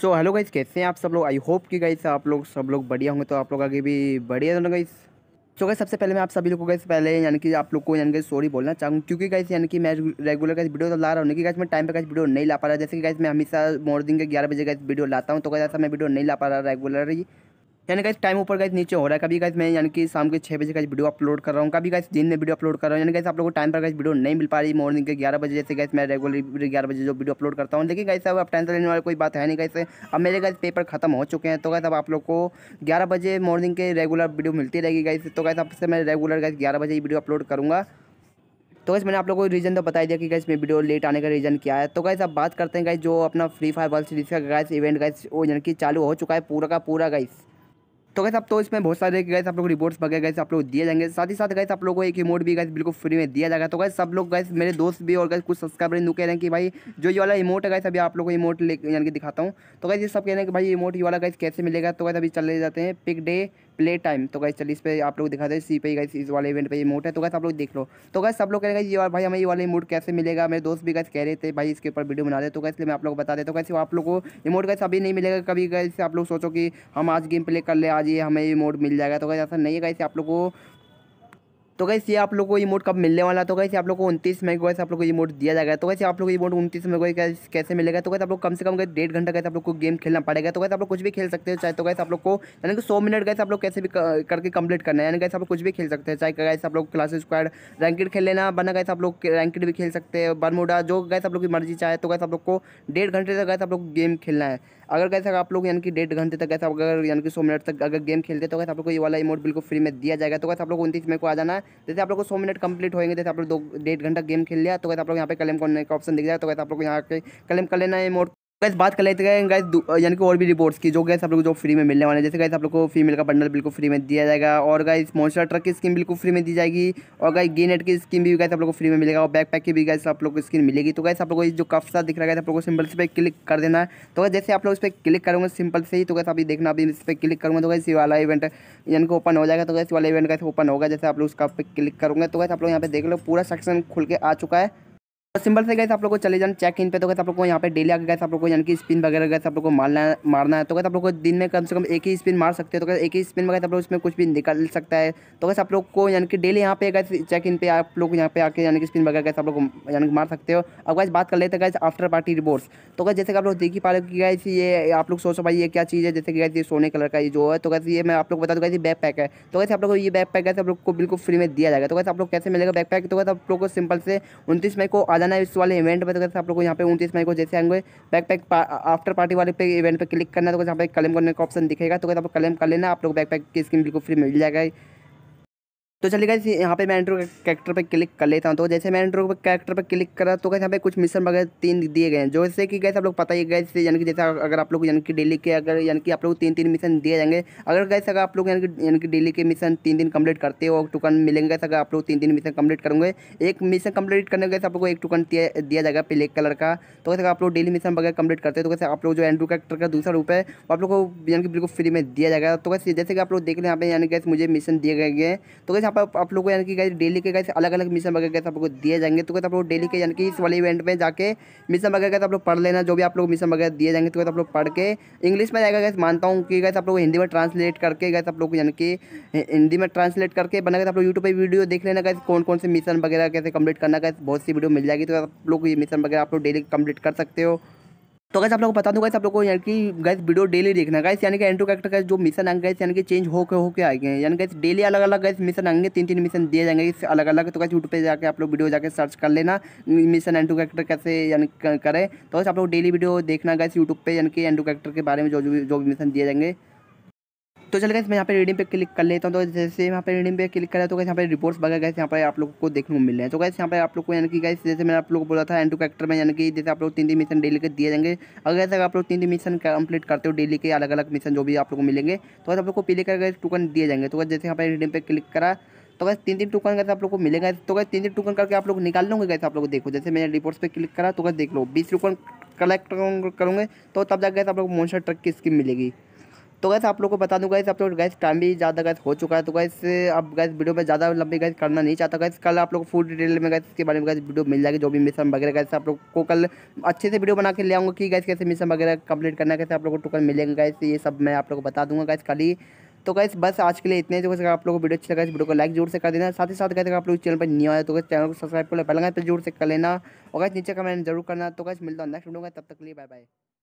so hello guys कैसे हैं आप सब लोग आई होप कि गाइस आप लोग सब लोग बढ़िया होंगे तो आप लोग आगे भी बढ़िया दोनों गाइस सो so, सबसे पहले मैं आप सभी लोगों को गाइस पहले यानी कि आप लोग को यानी कि सॉरी बोलना चाहूँ क्योंकि गाइस यानी कि मैं रेगुलर गाइस वीडियो तो ला रहा हूँ कि गाइस मैं टाइम पर गाइस वीडियो नहीं ला पा रहा जैसे कि गाइस मैं हमेशा मॉर्निंग के ग्यारह बजे गाइस वीडियो लाता हूँ तो गाइस ऐसा मैं वीडियो नहीं ला पा रहा ही यानी गाइस टाइम ऊपर गाइस नीचे हो रहा है कभी गाइस मैं यानी कि शाम के छः बजे का वीडियो अपलोड कर रहा हूँ कभी गाइस दिन में वीडियो अपलोड कर रहा हूँ यानी गाइस आप लोगों को टाइम पर गाइस वीडियो नहीं मिल पा रही मॉर्निंग के ग्यारह बजे जैसे गाइस मैं रेगुलर ग्यारह बजे जो वीडियो अपलोड करता हूँ लेकिन गाइस अब आप टेंशन लेने वाली कोई बात है नहीं गाइस अब मेरे गाइस पेपर खत्म हो चुके हैं तो गाइस अब आप लोग को ग्यारह बजे मॉर्निंग के रेगुलर वीडियो मिलती रहेगी गाइस तो गाइस आपसे मैं रेगुलर गाइस ग्यारह बजे वीडियो अपलोड करूँगा तो गैस मैंने आप लोगों को रीज़न तो बताया दिया कि गैस मैं वीडियो लेट आने का रीज़न क्या है तो गैस अब बात करते हैं गैस जो अपना फ्री फायर वर्ल्ड सीरीज़ का गैस इवेंट गैस वो यानी कि चालू हो चुका है पूरा का पूरा गैस तो गैस आप तो इसमें बहुत सारे गैस आप लोग रिपोर्ट्स वगैरह गैस आप लोग दिए जाएंगे साथ ही साथ गैस आप लोगों को एक इमोट भी गैस बिल्कुल फ्री में दिया जाएगा तो गैस सब लोग गैस मेरे दोस्त भी और गैस कुछ सब्सक्राइबर इन कह रहे हैं कि भाई जो ये वाला इमोट है गैस अभी आप लोग को इमोट यानी कि दिखाता हूँ तो गैस ये सब कह रहे हैं कि भाई इमोट ये वाला गैस कैसे मिलेगा तो गैस अभी चले जाते हैं पिक डे प्ले टाइम तो गाइस चलिए इस पर आप लोग दिखा दे सी पे गाइस इस वाले इवेंट पे ये मोट है तो गैस आप लोग देख लो तो गैस सब लोग कह रहे ये और भाई हमें ये वाले इमोट कैसे मिलेगा मेरे दोस्त भी गैस कह रहे थे भाई इसके ऊपर वीडियो बना दे तो गैस मैं आप लोग बता देता तो कैसे आप लोग को इमोट गैस अभी नहीं मिलेगा कभी गैस आप लोग सोचो कि हम आज गेम प्ले कर ले आज ये हमें ये इमोट मिल जाएगा तो गैस ऐसा नहीं है गैसे आप लोग को तो कैसे आप लोग को ये मोड कब मिलने वाला तो कैसे आप लोग को उनतीस मई को कैसे आप लोग को ये मोड दिया जाएगा तो कैसे आप लोग को ये मोड उनतीस मई को कैसे मिलेगा तो कैसे आप लोग कम से कम डेढ़ घंटा कैसे आप लोग को गेम खेलना पड़ेगा तो कैसे आप लोग कुछ भी खेल सकते हो चाहे तो कैसे आप लोग को यानी कि सौ मिनट कैसे आप लोग कैसे भी करके कंप्लीट करना है यानी कैसे आप लोग कुछ भी खेल सकते हैं चाहे कैसे आप लोग क्लास स्क्वाड रैंकेड खेल लेना बना कैसे आप लोग रैंकेड भी खेल सकते हैं बरमोडा जो कैसे आप लोग की मर्जी चाहे तो कैसे आप लोग को डेढ़ घंटे तक कैसे आप लोग गेम खेलना है अगर कैसे आप लोग यानी कि डेढ़ घंटे तक कैसे अगर यानी कि सौ मिनट तक अगर गेम खेलते तो कैसे आप लोग को ये वाला इमोट बिल्कुल फ्री में दिया जाएगा तो कैसे आप लोग उनतीस मई को आ जाना है जैसे आप लोग को सौ मिनट कंप्लीट होएंगे जैसे आप लोग दो डेढ़ घंटा गेम खेल लिया तो कहते आप लोग यहाँ पे क्लेम करने का ऑप्शन दिख जाए तो कहते आप लोग यहाँ पे क्लेम कर लेना है मोड गैस बात कर लेते हैं गैस यानी कि और भी रिपोर्ट्स की जो गैस आप लोग जो फ्री में मिलने वाले हैं जैसे गैस आप लोग को फीमेल का बंडल बिल्कुल फ्री में दिया जाएगा और गैस मोस्टर ट्रक की स्कीम बिल्कुल फ्री में दी जाएगी और गैस गे नेट की स्कीम भी गैस आप लोग को फ्री में मिलेगा और बैक पैक की भी गैस आप लोग को स्कीम मिलेगी तो गैस आप लोग को जो कफ सा दिख रहा है आप लोग को सिंपल से पे क्लिक कर देना है तो गैस जैसे आप लोग इस पर क्लिक करूँगा सिंपल से ही तो गैस अभी देखना अभी इस पर क्लिक करूँगा तो गैस वाला इवेंट यानी कि ओपन हो जाएगा तो गैस वाला इवेंट गैस ओपन होगा जैसे आप लोग उसका क्लिक करूँगा तो गैस आप लोग यहाँ पे देख लो पूरा सेक्शन खुल के आ चुका है तो सिंपल से गए आप लोग को चले जाना चेक इन पे तो कैसे आप लोग को यहाँ पे डेली आगे गए आप लोग को यानी कि स्पिन वगैरह गए आप लोग को मारना मारना है तो कैसे आप लोग को दिन में कम से कम एक ही स्पिन मार सकते हो तो एक ही स्पिन में गए आप लोग इसमें कुछ भी निकल सकता है तो कैसे आप लोग को यानी कि डेली यहाँ पे गए चेक इन पे आप लोग यहाँ पे आके यानी कि स्पिन वगैरह गए आप लोग यानी कि मार सकते हो अब गए बात कर लेते गए आफ्टर पार्टी रिबोर्स तो कैसे जैसे कि आप लोग देख ही पा रहे हो कि गए ये आप लोग सोचो भाई ये क्या चीज़ है जैसे कि गए सोने कलर का ये जो है तो कैसे ये मैं आप लोग बता दूँ कैसे बैक पैक है तो कैसे आप लोग को ये बैक पैक है आप लोग को बिल्कुल फ्री में दिया जाएगा तो कैसे आप लोग कैसे मिलेगा बैक पैक तो कैसे आप लोग को सिंपल से उनतीस मई को आ जाना है इस वाले इवेंट में तो कैसे आप लोग यहाँ पे उनतीस मई को जैसे आएंगे बैक पैक आफ्टर पार्टी वाले पे इवेंट पे क्लिक करना तो यहाँ पे क्लेम करने का ऑप्शन दिखेगा तो कैसे आप क्लेम कर लेना आप लोग बैक पैक की स्किन बिल्कुल फ्री मिल जाएगा तो चलिए गाइस यहाँ पे मैं एंड्रो कैरेक्टर पे क्लिक कर लेता हूँ तो जैसे मैं एंड्रो कैरेक्टर पे क्लिक करा तो कैसे यहाँ पे कुछ मिशन वगैरह तीन दिए गए हैं जैसे कि कैसे आप लोग पता ही गैस यानी कि जैसे अगर आप लोग यानी कि डेली के अगर यानी कि आप लोग तीन तीन मिशन दिए जाएंगे अगर कैसे अगर आप लोग यानी कि यानी कि डेली के मिशन तीन दिन कम्प्लीट करते हो टुकन मिलेंगे कैसे अगर आप लोग तीन तीन मिशन कम्प्लीट करेंगे एक मिशन कम्प्लीट करने कैसे तो आप लोग एक टुकन दिया जाएगा ब्लैक कलर का तो कैसे आप लोग डेली मिशन वगैरह कंप्लीट करते हैं तो कैसे आप लोग जो एंड्रो कैरेक्टर का दूसरा रूप है वो आप लोग को यानी कि बिल्कुल फ्री में दिया जाएगा तो कैसे जैसे कि आप लोग देख लें यहाँ पे यानी गैस मुझे मिशन दिए गए हैं तो कैसे पर आप लोगों को यानी कि गाइस डेली के गाइस अलग अलग मिशन वगैरह गए आप लोग दिए जाएंगे तो कहते आप लोग डेली के यानी कि इस वाले इवेंट में जाके मिशन वगैरह गए आप लोग पढ़ लेना जो भी आप लोग मिशन वगैरह दिए जाएंगे तो आप लोग पढ़ के इंग्लिश में जाएगा कैसे मानता हूँ कि कैसे आप लोग हिंदी में ट्रांसलेट करके गए आप लोग यानी कि हिंदी में ट्रांसलेट करके बना गए आप लोग यूट्यूब पर वीडियो देख लेना कैसे कौन कौन से मिशन वगैरह कैसे कंप्लीट करना कैसे बहुत सी वीडियो मिल जाएगी तो आप लोग ये मिशन वगैरह आप लोग डेली कंप्लीट कर सकते हो तो गैस आप लोगों को बता दूं गैस आप लोगों को यानी कि गैस वीडियो डेली देखना गैस यानी कि एंट्रो कैक्टर का जो मिशन आएंगे गैस यानी कि चेंज होकर होकर आएंगे यानी गैस डेली अलग अलग गैस मिशन आएंगे तीन तीन मिशन दिए जाएंगे इस अलग अलग तो गैस यूट्यूब पे जाकर आप लोग वीडियो जाकर सर्च कर लेना मिशन एंट्रो कैक्टर कैसे यानी करें तो गैस आप लोग डेली वीडियो देखना गैस यूट्यूब पर यानी कि एंट्रो कैक्टर के बारे में जो जो भी मिशन दिए जाएंगे तो चले गए मैं यहाँ पे रीडिंग पे क्लिक कर लेता हूँ तो जैसे यहाँ पे रीडिंग पे क्लिक करा तो कैसे यहाँ पे रिपोर्ट्स वगैरह गए यहाँ पे आप लोग को देखने को मिल रहे हैं तो कैसे यहाँ पे आप लोग को यानी कि गैस जैसे मैंने आप लोग को बोला था एंड टू कैक्टर में यानी कि जैसे आप लोग तीन तीन मिशन डेली के दिए जाएंगे अगर जैसे आप लोग तीन तीन मिशन कंप्लीट करते हो डेली के अलग अलग मिशन जो भी आप लोग को मिलेंगे तो आप लोग को पीले कर टोकन दिए जाएंगे तो जैसे यहाँ पर रीडिंग पे क्लिक करा तो कैसे तीन तीन टोकन कैसे आप लोग को मिलेगा तो कैसे तीन तीन टोकन करके आप लोग निकाल लोगे कैसे आप लोग देखो जैसे मैंने रिपोर्ट्स पे क्लिक करा तो कैसे देख लो बीस टोकन कलेक्ट करूँगे तो तब जाकर आप लोग मोन्स्टर ट्रक की स्कीम मिलेगी तो गैस आप लोग को बता दूँ गैस आप लोग गैस टाइम भी ज़्यादा गैस हो चुका है तो गैस अब गैस वीडियो में ज़्यादा लंबी गैस करना नहीं चाहता गैस कल आप लोग फुल डिटेल में गैस इसके बारे में गैस वीडियो मिल जाएगी जो भी मिशन वगैरह गैस आप लोग को कल अच्छे से वीडियो बना के ले आऊँगा कि गैस कैसे मिशन वगैरह कंप्लीट करना कैसे आप लोग को टोकन मिलेंगे गैस ये सब मैं आप लोग को बता दूँगा गैस कल ही तो गैस बस आज के लिए इतने जो तो आप लोग को वीडियो अच्छा लगा इस वीडियो को लाइक जरूर से कर देना साथ ही साथ कहते आप लोग चैनल पर नहीं आया तो गैस चैनल को सब्सक्राइब कर पहला तो जोर से कर लेना और गैस नीचे कमेंट जरूर करना तो गैस मिलता है नेक्स्ट वीडियो में तब तक लिए बाय बाय